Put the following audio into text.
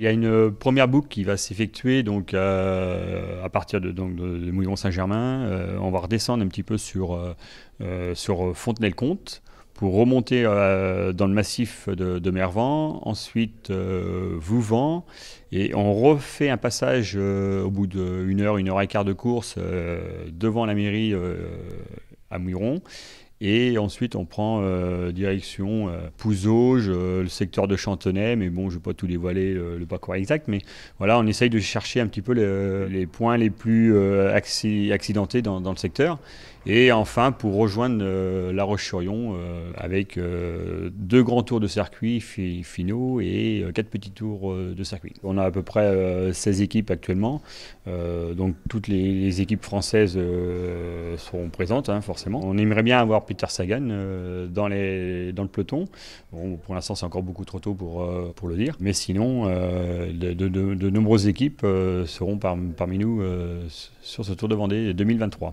Il y a une euh, première boucle qui va s'effectuer donc euh, à partir de, donc, Mouillon Saint-Germain. Euh, on va redescendre un petit peu sur, sur fontenay comte pour remonter dans le massif de, Mervan, ensuite Vouvant, et on refait un passage au bout d'une heure, une heure et quart de course devant la mairie à Mouiron. Et ensuite, on prend euh, direction euh, Pouzauge, euh, le secteur de Chantenay, mais bon, je ne vais pas tout dévoiler le, euh, le, parcours exact, mais voilà, on essaye de chercher un petit peu les points les plus accidentés dans, le secteur. Et enfin, pour rejoindre La Roche-sur-Yon avec deux grands tours de circuit finaux et quatre petits tours de circuit. On a à peu près 16 équipes actuellement, donc toutes les, équipes françaises sont présentes, hein, forcément. On aimerait bien avoir Peter Sagan euh, dans, le peloton. pour l'instant, c'est encore beaucoup trop tôt pour, euh, le dire. Mais sinon, euh, de, nombreuses équipes seront parmi nous sur ce Tour de Vendée 2023.